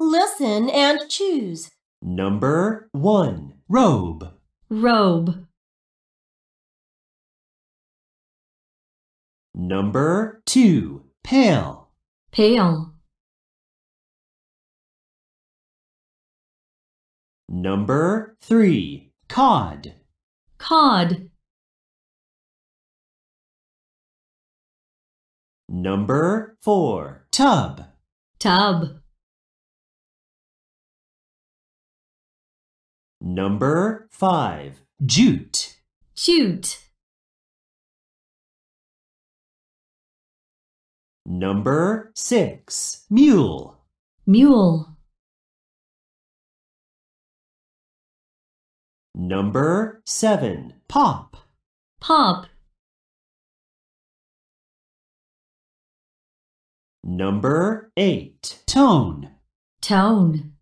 Listen and choose. Number one, robe. Robe. Number two, pale. Pale. Number three, cod. Cod. Number four, tub. Tub. Number five, jute. Jute. Number six, mule. Mule. Number seven, pop. Pop. Number eight, tone. Tone.